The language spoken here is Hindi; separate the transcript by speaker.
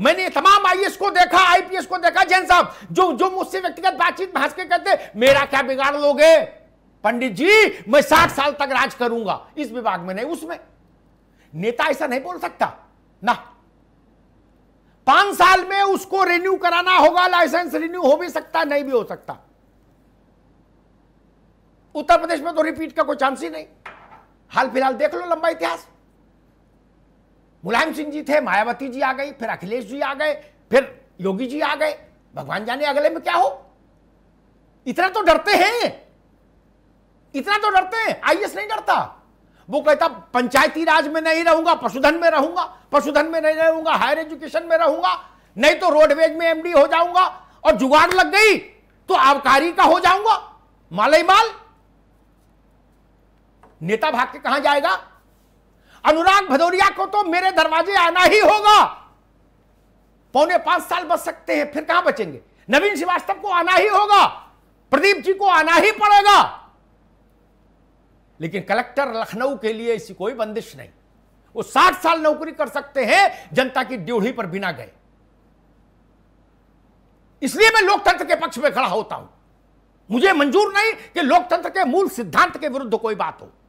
Speaker 1: मैंने तमाम आईएएस को देखा आईपीएस को देखा जैन साहब जो जो मुझसे व्यक्तिगत बातचीत भाष के करते मेरा क्या बिगाड़ लोगे पंडित जी मैं साठ साल तक राज करूंगा इस विभाग में नहीं उसमें नेता ऐसा नहीं बोल सकता ना पांच साल में उसको रिन्यू कराना होगा लाइसेंस रिन्यू हो भी सकता नहीं भी हो सकता उत्तर प्रदेश में तो रिपीट का कोई चांस ही नहीं हाल फिलहाल देख लो लंबा इतिहास मुलायम सिंह जी थे मायावती जी आ गई फिर अखिलेश जी आ गए फिर योगी जी आ गए भगवान जाने अगले में क्या हो इतना तो डरते हैं इतना तो डरते हैं आईएस नहीं डरता वो कहता पंचायती राज में नहीं रहूंगा पशुधन में रहूंगा पशुधन में नहीं रहूंगा हायर एजुकेशन में रहूंगा नहीं तो रोडवेज में एमडी हो जाऊंगा और जुगाड़ लग गई तो आबकारी का हो जाऊंगा ही माल नेता भाग के कहां जाएगा अनुराग भदौरिया को तो मेरे दरवाजे आना ही होगा पौने पांच साल बच सकते हैं फिर कहां बचेंगे नवीन श्रीवास्तव को आना ही होगा प्रदीप जी को आना ही पड़ेगा लेकिन कलेक्टर लखनऊ के लिए ऐसी कोई बंदिश नहीं वो साठ साल नौकरी कर सकते हैं जनता की ड्यूढ़ी पर बिना गए इसलिए मैं लोकतंत्र के पक्ष में खड़ा होता हूं मुझे मंजूर नहीं कि लोकतंत्र के मूल सिद्धांत के विरुद्ध कोई बात हो